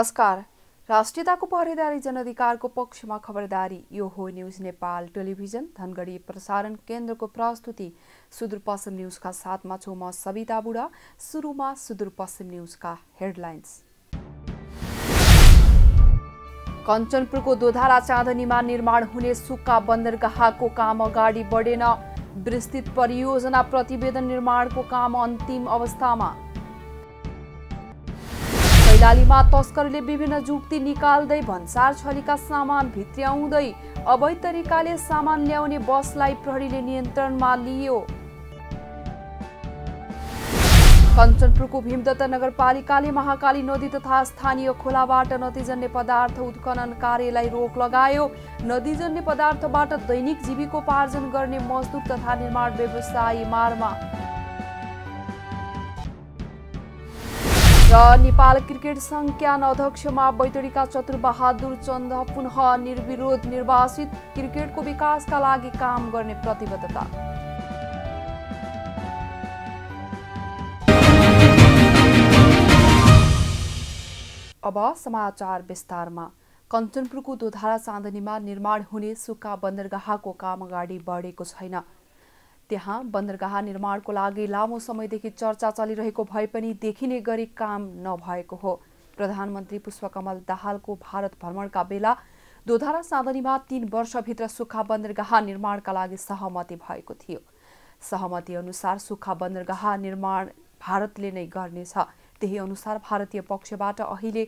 नमस्कार राष्ट्रियताको पहरेदारी जनअधिकारको पक्षमा खबरदारी यो हो न्युज नेपाल टेलिभिजन धनगढी प्रसारण केन्द्रको प्रस्तुति सुदूरपश्चिम न्युजका साथमा छु म सविता बुढा सुरुमा सुदूरपश्चिम न्युजका हेडलाइन्स कञ्चनपुरको दोधारा चाँदनीमा निर्माण हुने सुक्का बन्दरगाहको काम अगाडि बढेन विस्तृत परियोजना प्रतिवेदन निर्माणको काम अन्तिम अवस्थामा कैलालीमा तस्करले विभिन्न जुक्ति निकाल्दै भन्सार छलीका सामान भित्र्याउँदै अवैध तरिकाले सामान ल्याउने बसलाई प्रहरीले नियन्त्रणमा लियो कञ्चनपुरको भीमदत्त नगरपालिकाले महाकाली नदी तथा स्थानीय खोलाबाट नदीजन्य पदार्थ उत्खनन कार्यलाई रोक लगायो नदीजन्य पदार्थबाट दैनिक जीविकोपार्जन गर्ने मजदुर तथा निर्माण व्यवसायी मारमा र नेपाल क्रिकेट संघका अध्यक्षमा बैतडीका चतुरबहादुर चन्द पुनः निर्विरोध निर्वासित क्रिकेटको विकासका लागि काम गर्ने प्रतिबद्धता अब समाचार विस्तारमा कञ्चनपुरको दोधारा चाँदनीमा निर्माण हुने सुक्खा बन्दरगाहको काम अगाडि बढेको छैन त्यहाँ बन्दरगाह निर्माणको लागि लामो समयदेखि चर्चा चलिरहेको भए पनि देखिने गरी काम नभएको हो प्रधानमन्त्री पुष्पकमल दाहालको भारत भ्रमणका बेला दोधारा साँदनीमा तीन वर्षभित्र सुक्खा बन्दरगाह निर्माणका लागि सहमति भएको थियो सहमति अनुसार सुक्खा बन्दरगाह निर्माण भारतले नै गर्नेछ त्यही अनुसार भारतीय पक्षबाट अहिले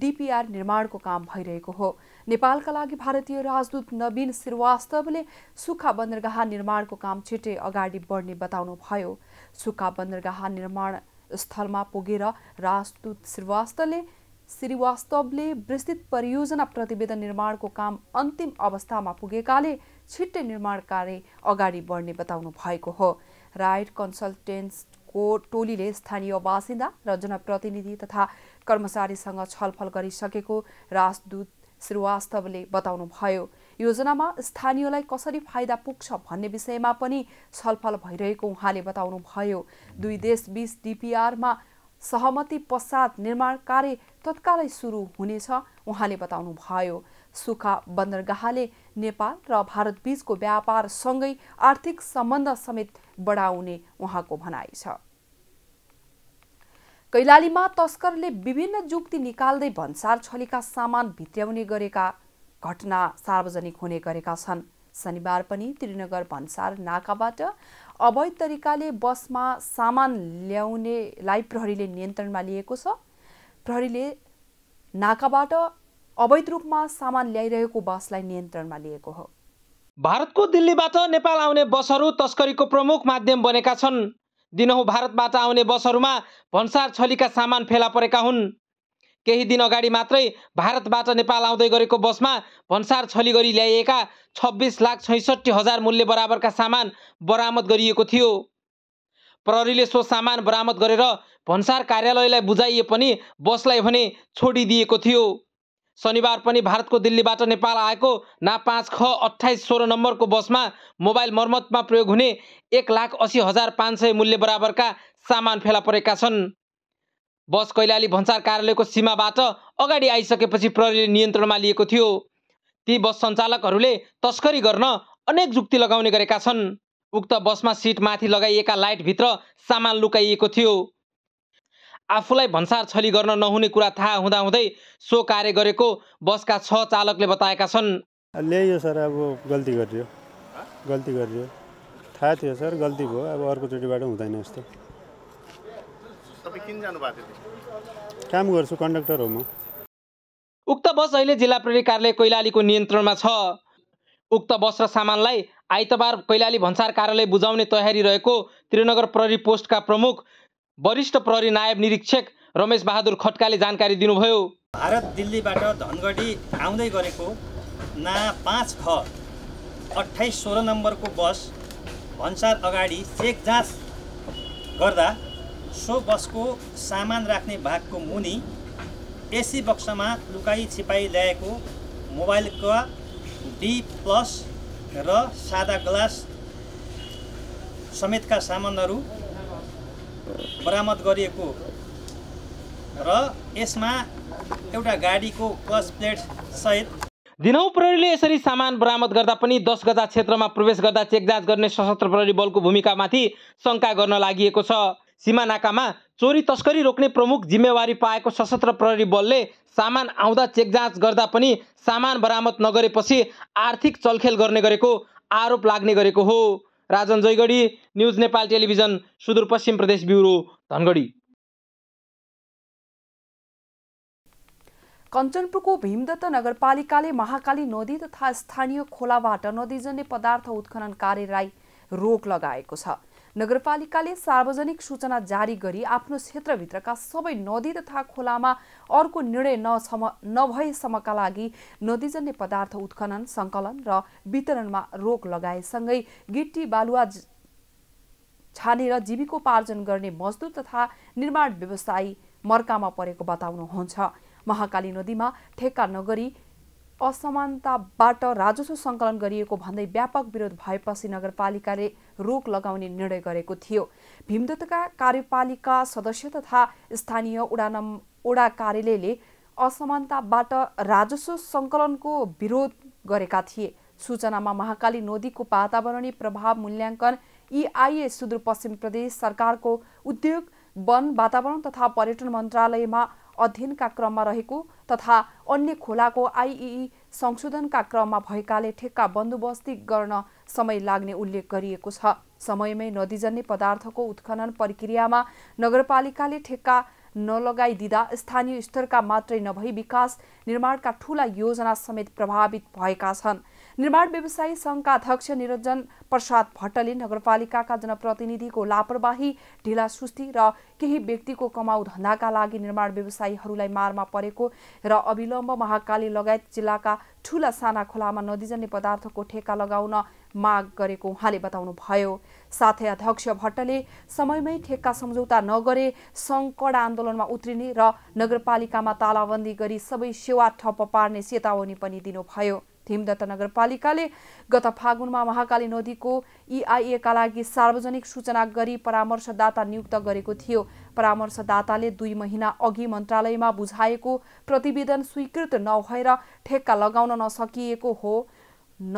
डिपिआर निर्माणको काम भइरहेको हो नेपालका लागि भारतीय राजदूत नवीन श्रीवास्तवले सुक्खा बन्दरगाह निर्माणको काम छिटै अगाडि बढ्ने बताउनुभयो सुक्खा बन्दरगाह निर्माण स्थलमा पुगेर राजदूत श्रीवास्तवले श्रीवास्तवले विस्तृत परियोजना प्रतिवेदन निर्माणको काम अन्तिम अवस्थामा पुगेकाले छिट्टै निर्माण कार्य अगाडि बढ्ने बताउनु भएको हो राइट कन्सल्टेन्सको टोलीले स्थानीय बासिन्दा र जनप्रतिनिधि तथा कर्मचारीसँग छलफल गरिसकेको राजदूत श्रीवास्तवले बताउनुभयो योजनामा स्थानीयलाई कसरी फाइदा पुग्छ भन्ने विषयमा पनि छलफल भइरहेको उहाँले बताउनुभयो दुई देशबीच डिपिआरमा सहमति पश्चात निर्माण कार्य तत्कालै सुरु हुनेछ उहाँले बताउनुभयो सुखा बन्दरगाहले नेपाल र भारतबीचको व्यापारसँगै आर्थिक सम्बन्ध समेत बढाउने उहाँको भनाइ छ कैलालीमा तस्करले विभिन्न जुक्ति निकाल्दै भन्सार छलीका सामान भित्र्याउने गरेका घटना सार्वजनिक हुने गरेका छन् शनिबार पनि त्रिनगर भन्सार नाकाबाट अवैध तरिकाले बसमा सामान ल्याउनेलाई प्रहरीले नियन्त्रणमा लिएको छ प्रहरीले नाकाबाट अवैध रूपमा सामान ल्याइरहेको बसलाई नियन्त्रणमा लिएको हो भारतको दिल्लीबाट नेपाल आउने बसहरू तस्करीको प्रमुख माध्यम बनेका छन् दिनहुँ भारतबाट आउने बसहरूमा भन्सार छलीका सामान फेला परेका हुन् केही दिन अगाडि मात्रै भारतबाट नेपाल आउँदै गरेको बसमा भन्सार छली गरी ल्याइएका छब्बिस लाख छैसठी हजार मूल्य बराबरका सामान बरामद गरिएको थियो प्रहरीले सो सामान बरामद गरेर भन्सार कार्यालयलाई बुझाइए पनि बसलाई भने छोडिदिएको थियो शनिबार पनि भारतको दिल्लीबाट नेपाल आएको ना पाँच ख अठाइस सोह्र नम्बरको बसमा मोबाइल मर्मतमा प्रयोग हुने एक लाख असी हजार पाँच सय मूल्य बराबरका सामान फेला परेका छन् बस कैलाली भन्सार कार्यालयको सीमाबाट अगाडि आइसकेपछि प्रहरीले नियन्त्रणमा लिएको थियो ती बस सञ्चालकहरूले तस्करी गर्न अनेक जुक्ति लगाउने गरेका छन् उक्त बसमा सिट माथि लगाइएका लाइटभित्र सामान लुकाइएको थियो आफूलाई भन्सार छली गर्न नहुने कुरा थाहा हुँदाहुँदै सो कार्य गरेको बसका छ चालकले बताएका छन् ल्याइयो सर अब गल्ती गरियो गल्ती गरियो थाहा थियो सर गल्ती भयो अब अर्कोचोटिबाट हुँदैन यस्तो काम गर्छु कन्डक्टर हो म उक्त बस अहिले जिल्ला प्रहरी कार्यालय कैलालीको नियन्त्रणमा छ उक्त बस र सामानलाई आइतबार कैलाली भन्सार कार्यालय बुझाउने तयारी रहेको त्रिनगर प्रहरी पोस्टका प्रमुख वरिष्ठ प्रहरी नायब निरीक्षक रमेश बहादुर खट्काले जानकारी दिनुभयो भारत दिल्लीबाट धनगढी आउँदै गरेको ना पाँच ख अठाइस सोह्र नम्बरको बस भन्सार अगाडि चेक जाँच गर्दा सो बसको सामान राख्ने भागको मुनि एसी बक्समा लुकाई छिपाई ल्याएको मोबाइलका डी प्लस र सादा ग्लास समेतका सामानहरू बरामद गरिएको र यसमा एउटा गाडीको क्लच प्लेट सहित दिनौ प्रहरीले यसरी सामान बरामद गर्दा पनि दस गजा क्षेत्रमा प्रवेश गर्दा जाँच गर्ने सशस्त्र प्रहरी बलको भूमिकामाथि शङ्का गर्न लागि छ सिमानाकामा चोरी तस्करी रोक्ने प्रमुख जिम्मेवारी पाएको सशस्त्र प्रहरी बलले सामान आउँदा चेक जाँच गर्दा पनि सामान बरामद नगरेपछि आर्थिक चलखेल गर्ने गरेको आरोप लाग्ने गरेको हो Rajan Jaygadhi news Nepal television Sudurpashchim Pradesh bureau Dhangadhi कञ्चनपुरको Bhimdatta नगरपालिकाले महाकाली नदी तथा स्थानीय खोलाबाट नदीजन्य पदार्थ उत्खनन कार्यलाई रोक लगाएको छ नगरपालिकाले सार्वजनिक सूचना जारी गरी आफ्नो क्षेत्रभित्रका सबै नदी तथा खोलामा अर्को निर्णय नसम नभएसम्मका लागि नदीजन्य पदार्थ उत्खनन सङ्कलन र वितरणमा रोक लगाएसँगै गिट्टी बालुवा छानेर जीविकोपार्जन गर्ने मजदुर तथा निर्माण व्यवसायी मर्कामा परेको बताउनुहुन्छ महाकाली नदीमा ठेक्का नगरी असमानताबाट राजस्व सङ्कलन गरिएको भन्दै व्यापक विरोध भएपछि नगरपालिकाले रोक लगाउने निर्णय गरेको थियो भीमदत्तका कार्यपालिका सदस्य तथा स्थानीय उडान ओडा कार्यालयले असमानताबाट राजस्व सङ्कलनको विरोध गरेका थिए सूचनामा महाकाली नदीको वातावरणीय प्रभाव मूल्याङ्कन इआइए सुदूरपश्चिम प्रदेश सरकारको उद्योग वन वातावरण तथा पर्यटन मन्त्रालयमा अध्ययनका क्रममा रहेको तथा अन्य खोलाको आइई संशोधनका क्रममा भएकाले ठेक्का बन्दोबस्ती गर्न समय लाग्ने उल्लेख गरिएको छ समयमै नदीजन्य पदार्थको उत्खनन प्रक्रियामा नगरपालिकाले ठेक्का नलगाइदिँदा स्थानीय स्तरका मात्रै नभई विकास निर्माणका ठूला योजना समेत प्रभावित भएका छन् निर्माण व्यवसायी सङ्घका अध्यक्ष निरञ्जन प्रसाद भट्टले नगरपालिकाका जनप्रतिनिधिको लापरवाही ढिला सुस्ती र केही व्यक्तिको कमाउ धन्दाका लागि निर्माण व्यवसायीहरूलाई मारमा परेको र अविलम्ब महाकाली लगायत जिल्लाका ठुला साना खोलामा नदीजन्य पदार्थको ठेक्का लगाउन माग गरेको उहाँले बताउनुभयो साथै अध्यक्ष भट्टले समयमै ठेक्का सम्झौता नगरे सङ्घ आन्दोलनमा उत्रिने र नगरपालिकामा तालाबन्दी गरी सबै सेवा ठप्प पार्ने चेतावनी पनि दिनुभयो हिमदत्त नगरपालिकाले गत फागुनमा महाकाली नदीको इआइएका e लागि सार्वजनिक सूचना गरी परामर्शदाता नियुक्त गरेको थियो परामर्शदाताले दुई महिना अघि मन्त्रालयमा बुझाएको प्रतिवेदन स्वीकृत नभएर ठेक्का लगाउन नसकिएको हो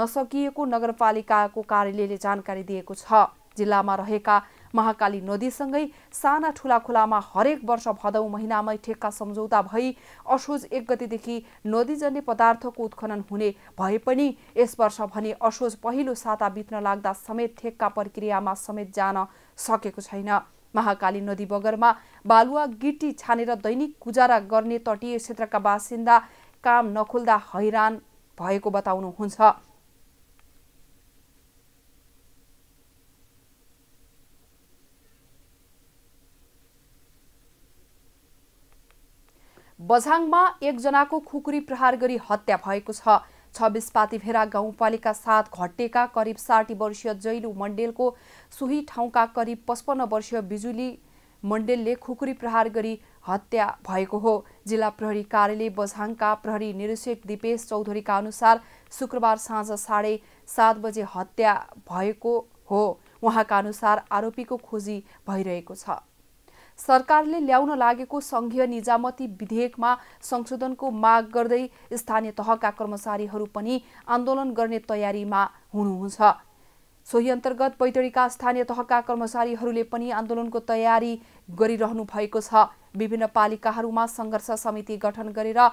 नसकिएको नगरपालिकाको कार्यालयले जानकारी दिएको छ जिल्लामा रहेका महाकाली नदीसँगै साना ठुला खोलामा हरेक वर्ष भदौ महिनामै ठेक्का सम्झौता भई असोज एक गतिदेखि नदीजन्य पदार्थको उत्खनन हुने भए पनि यस वर्ष भने असोज पहिलो साता बित्न लाग्दा समेत ठेक्का प्रक्रियामा समेत जान सकेको छैन महाकाली नदी बगरमा बालुवा गिटी छानेर दैनिक गुजारा गर्ने तटीय क्षेत्रका बासिन्दा काम नखुल्दा हैरान भएको बताउनुहुन्छ बझाङमा एकजनाको खुकुरी प्रहार गरी हत्या भएको छ छब्बिस भेरा गाउँपालिका साथ घटेका करिब साठी वर्षीय जैलु मण्डेलको सोही ठाउँका करिब पचपन्न वर्षीय बिजुली मण्डेलले खुकुरी प्रहार गरी हत्या भएको हो जिल्ला प्रहरी कार्यालय बझाङका प्रहरी निरीक्षक दिपेश चौधरीका अनुसार शुक्रबार साँझ साढे सात बजे हत्या भएको हो उहाँका अनुसार आरोपीको खोजी भइरहेको छ सरकारले ल्याउन लागेको सङ्घीय निजामती विधेयकमा संशोधनको माग गर्दै स्थानीय तहका कर्मचारीहरू पनि आन्दोलन गर्ने तयारीमा हुनुहुन्छ सोही अन्तर्गत पैतडीका स्थानीय तहका कर्मचारीहरूले पनि आन्दोलनको तयारी गरिरहनु भएको छ विभिन्न पालिकाहरूमा सङ्घर्ष समिति गठन गरेर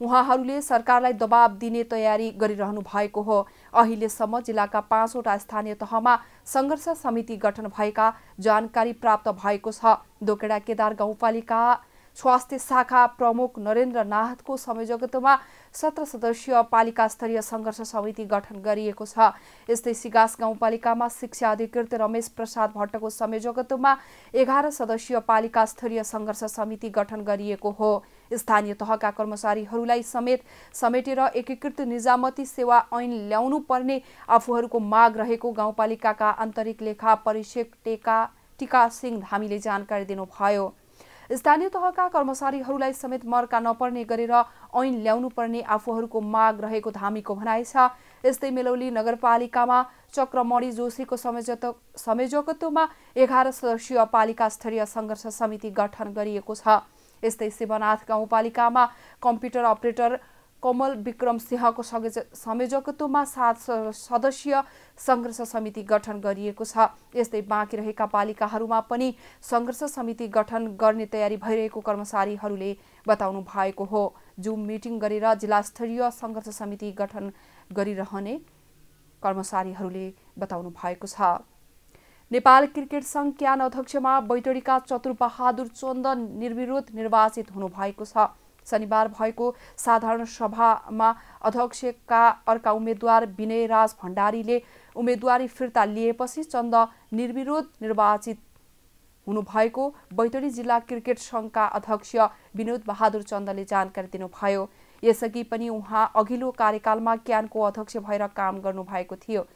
उहाँहरूले सरकारलाई दबाब दिने तयारी गरिरहनु भएको हो अहिलेसम्म जिल्लाका पाँचवटा स्थानीय तहमा सङ्घर्ष समिति गठन भएका जानकारी प्राप्त भएको छ दोकेडा केदार गाउँपालिका स्वास्थ्य शाखा प्रमुख नरेन्द्र नाहतको संयोजकत्वमा सत्र सदस्यीय पालिका स्तरीय सङ्घर्ष समिति गठन गरिएको छ यस्तै सिगास गाउँपालिकामा शिक्षा अधिकृत रमेश प्रसाद भट्टको संयोजकत्वमा एघार सदस्यीय पालिका स्तरीय सङ्घर्ष समिति गठन गरिएको हो स्थानीय तहका कर्मचारीहरूलाई समेत समेटेर एकीकृत निजामती सेवा ऐन ल्याउनु पर्ने आफूहरूको माग रहेको गाउँपालिकाका आन्तरिक लेखा परीक्षक टेका टिका सिंह धामीले जानकारी दिनुभयो स्थानीय तहका कर्मचारीहरूलाई समेत मर्का नपर्ने गरेर ऐन ल्याउनु पर्ने आफूहरूको माग रहेको धामीको भनाइ छ यस्तै मेलौली नगरपालिकामा चक्रमणि जोशीको संयोजक संयोजकत्वमा एघार सदस्यीय पालिका स्तरीय सङ्घर्ष समिति गठन गरिएको छ यस्तै शिवनाथ गाउँपालिकामा कम्प्युटर अपरेटर कमल विक्रम सिंहको संयोजकत्वमा सात सदस्यीय सङ्घर्ष समिति गठन गरिएको छ यस्तै बाँकी रहेका पालिकाहरूमा पनि सङ्घर्ष समिति गठन गर्ने तयारी भइरहेको कर्मचारीहरूले बताउनु भएको हो जुम मिटिङ गरेर जिल्ला स्तरीय सङ्घर्ष समिति गठन गरिरहने कर्मचारीहरूले बताउनु भएको छ नेपाल क्रिकेट सङ्घ क्यान अध्यक्षमा बैतडीका चतुरबहादुर चन्द निर्विरोध निर्वाचित हुनुभएको छ शनिबार भएको साधारण सभामा अध्यक्षका अर्का उम्मेद्वार विनय राज भण्डारीले उम्मेदवारी फिर्ता लिएपछि चन्द निर्विरोध निर्वाचित हुनुभएको बैतडी जिल्ला क्रिकेट सङ्घका अध्यक्ष विनोद बहादुर चन्दले जानकारी दिनुभयो यसअघि पनि उहाँ अघिल्लो कार्यकालमा क्यानको अध्यक्ष भएर काम गर्नुभएको थियो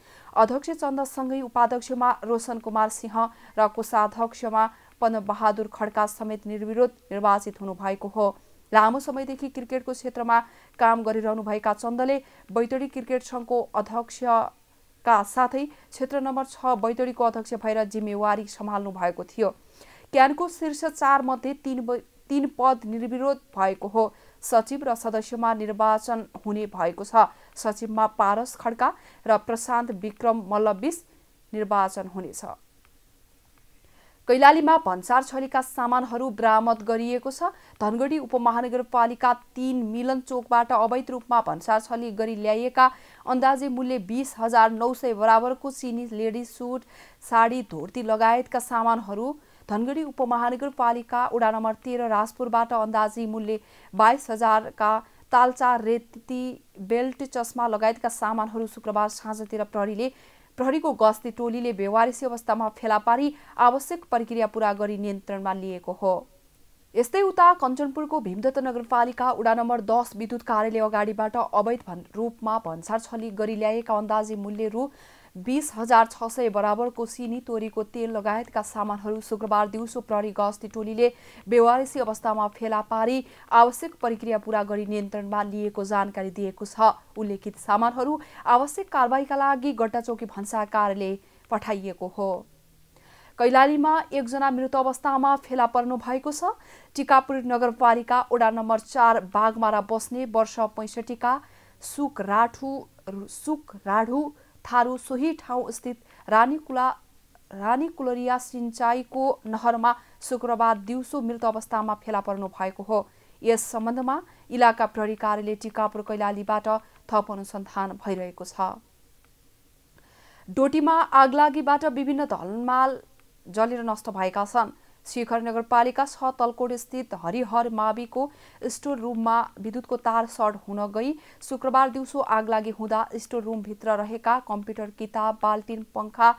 अध्यक्ष चन्दसँगै उपाध्यक्षमा रोशन कुमार सिंह र कोषाध्यक्षमा पनबहादुर खड्का समेत निर्विरोध निर्वाचित हुनुभएको हो लामो समयदेखि क्रिकेटको क्षेत्रमा काम गरिरहनुभएका चन्दले बैतडी क्रिकेट सङ्घको अध्यक्षका साथै क्षेत्र नम्बर छ बैतडीको अध्यक्ष भएर जिम्मेवारी सम्हाल्नु भएको थियो क्यानको शीर्ष चारमध्ये मध्ये तिन तिन पद निर्विरोध भएको हो सचिव र सदस्यमा निर्वाचन हुने भएको छ सचिवमा पारस खड्का र प्रशान्त विक्रम मल्लबीच निर्वाचन हुनेछ कैलालीमा भन्सार छलीका सामानहरू बरामद गरिएको छ धनगढी उपमहानगरपालिका तिन मिलन चोकबाट अवैध रूपमा भन्सार छली गरी ल्याइएका अन्दाजे मूल्य बिस हजार नौ सय बराबरको चिनी लेडिज सुट साडी धोर्ती लगायतका सामानहरू धनगढी उपमहानगरपालिका उडा नम्बर तेह्र राजपुरबाट अन्दाजी मूल्य बाइस हजारका तालचा रेती बेल्ट चस्मा लगायतका सामानहरू शुक्रबार साँझतिर प्रहरीले प्रहरीको गस्ती टोलीले बेवारिसी अवस्थामा फेला पारी आवश्यक प्रक्रिया पूरा गरी नियन्त्रणमा लिएको हो यस्तै उता कञ्चनपुरको भीमदत्त नगरपालिका उडा नम्बर दस विद्युत कार्यालय अगाडिबाट अवैध रूपमा भन्सार छली गरी ल्याएका अन्दाजी मूल्य रु बिस हजार छ सय बराबरको सिनी तोरीको तेल लगायतका सामानहरू शुक्रबार दिउँसो प्रहरी गस्ती टोलीले बेवारिसी अवस्थामा फेला पारी आवश्यक प्रक्रिया पूरा गरी नियन्त्रणमा लिएको जानकारी दिएको छ उल्लेखित सामानहरू आवश्यक कारवाहीका लागि गड्डाचौकी भन्सा कार्यालय पठाइएको हो कैलालीमा एकजना मृत अवस्थामा फेला पर्नु भएको छ टिकापुर नगरपालिका ओडा नम्बर चार बागमारा बस्ने वर्ष पैँसठीका सुक राठु सुक राढु थारू सोही ठाउँ स्थित रानीकुला रानीकुलरिया सिंचाईको नहरमा शुक्रबार दिउँसो मृत अवस्थामा फेला पर्नु भएको हो यस सम्बन्धमा इलाका प्रहरी कार्यालय टिकापुर कैलालीबाट थप अनुसन्धान भइरहेको छ डोटीमा आगलागीबाट विभिन्न धनमाल जलेर नष्ट भएका छन् शिखर नगरपालिका छ तलकोट स्थित हरिहर माविको स्टोर रुममा विद्युतको तार सर्ट हुन गई शुक्रबार दिउँसो आग लागि हुँदा स्टोर रुमभित्र रहेका कम्प्युटर किताब बाल्टिन पङ्खा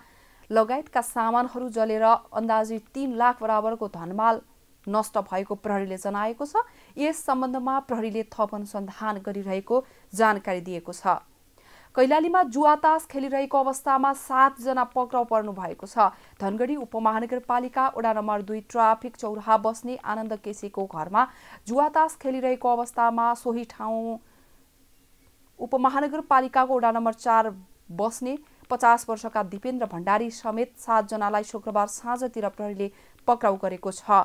लगायतका सामानहरू जलेर अन्दाजी तीन लाख बराबरको धनमाल नष्ट भएको प्रहरीले जनाएको छ यस सम्बन्धमा प्रहरीले थप अनुसन्धान गरिरहेको जानकारी दिएको छ कैलालीमा जुवातास खेलिरहेको अवस्थामा सातजना पक्राउ पर्नु भएको छ धनगढी उपमहानगरपालिका वडा नम्बर दुई ट्राफिक चौराहा बस्ने आनन्द केसीको घरमा जुवातास खेलिरहेको अवस्थामा सोही ठाउँ उपमहानगरपालिकाको वडा नम्बर चार बस्ने पचास वर्षका दिपेन्द्र भण्डारी समेत सातजनालाई शुक्रबार साँझतिर प्रहरीले पक्राउ गरेको छ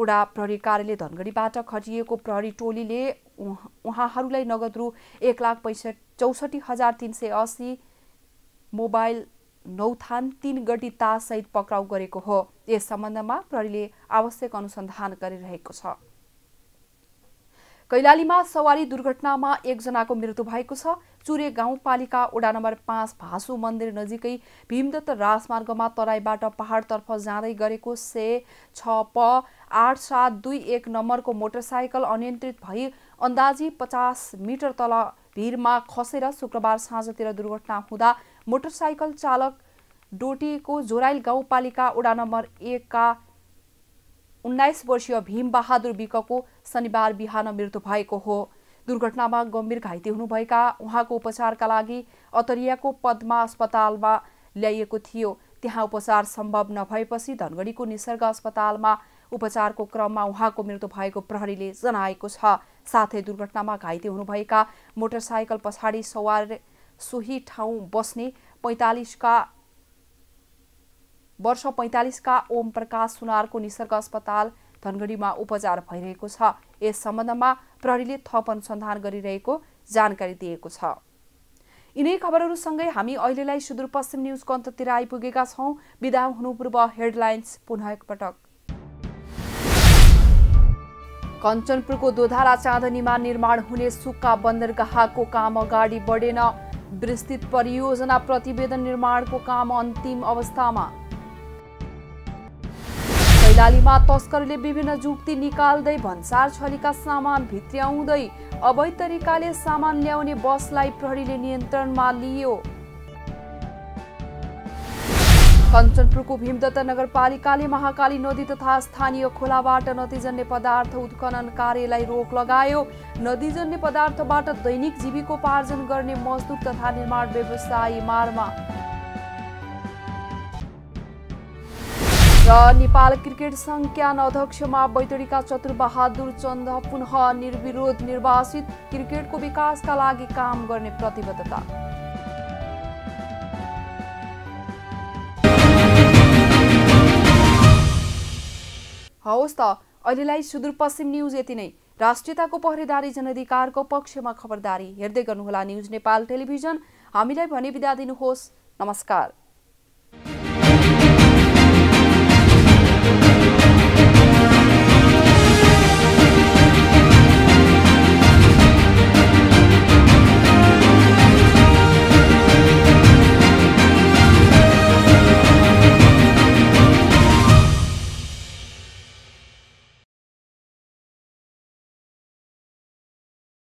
उडा प्रहरी कार्यालय धनगढीबाट खटिएको प्रहरी टोलीले उहाँहरूलाई नगद रु एक लाख चौसठी हजार तिन सय असी मोबाइल नौथान तिन गटी तासहित पक्राउ गरेको हो यस सम्बन्धमा प्रहरीले आवश्यक अनुसन्धान गरिरहेको छ कैलालीमा सवारी दुर्घटनामा एकजनाको मृत्यु भएको छ चुरे गाउँपालिका वडा नम्बर पाँच भासु मन्दिर नजिकै भीमदत्त राजमार्गमा तराईबाट पहाडतर्फ जाँदै गरेको से छ प आठ सात दुई एक नम्बरको मोटरसाइकल अनियन्त्रित भई अन्दाजी पचास मिटर तल भिरमा खसेर शुक्रबार साँझतिर दुर्घटना हुँदा मोटरसाइकल चालक डोटीको जोराइल गाउँपालिका वडा नम्बर एकका उन्नाइस वर्षीय भीमबहादुर बिकको शनिबार बिहान मृत्यु भएको हो दुर्घटनामा गम्भीर घाइते हुनुभएका उहाँको उपचारका लागि अतरियाको पद्मा अस्पतालमा ल्याइएको थियो त्यहाँ उपचार सम्भव नभएपछि धनगढीको निसर्ग अस्पतालमा उपचारको क्रममा उहाँको मृत्यु भएको प्रहरीले जनाएको छ साथै दुर्घटनामा घाइते हुनुभएका मोटरसाइकल पछाडि सवार सोही ठाउँ बस्ने पैँतालिसका वर्ष पैँतालिसका ओम प्रकाश सुनारको निसर्ग अस्पताल धनगढीमा उपचार भइरहेको छ यस सम्बन्धमा प्रहरीले थप अनुसन्धान गरिरहेको जानकारी दिएको छ यिनै खबरहरूसँगै हामी अहिलेलाई सुदूरपश्चिम न्युजको अन्ततिर आइपुगेका छौँ विदा हुनु पूर्व हेडलाइन्स पुनः एकपटक कञ्चनपुरको दोधारा चाँदनीमा निर्माण हुने सुक्खा बन्दरगाहको काम अगाडि बढेन विस्तृत परियोजना प्रतिवेदन निर्माणको काम अन्तिम अवस्थामा कैलालीमा तस्करले विभिन्न जुक्ति निकाल्दै भन्सार छलीका सामान भित्र्याउँदै अवैध तरिकाले सामान ल्याउने बसलाई प्रहरीले नियन्त्रणमा लियो कञ्चनपुरको भीमदत्त नगरपालिकाले महाकाली नदी तथा स्थानीय खोलाबाट नदीजन्य पदार्थ उत्खनन कार्यलाई रोक लगायो नदीजन्य पदार्थबाट दैनिक जीविकोपार्जन गर्ने मजदुर तथा निर्माण व्यवसायी मारमा र नेपाल क्रिकेट संज्ञान अध्यक्षमा बैतडीका चतुरबहादुर चन्द पुनः निर्विरोध निर्वासित क्रिकेटको विकासका लागि काम गर्ने प्रतिबद्धता हवस् त अहिलेलाई सुदूरपश्चिम न्युज यति नै राष्ट्रियताको पहरेदारी जनअधिकारको पक्षमा खबरदारी हेर्दै गर्नुहोला न्युज नेपाल टेलिभिजन हामीलाई भने बिदा दिनुहोस् नमस्कार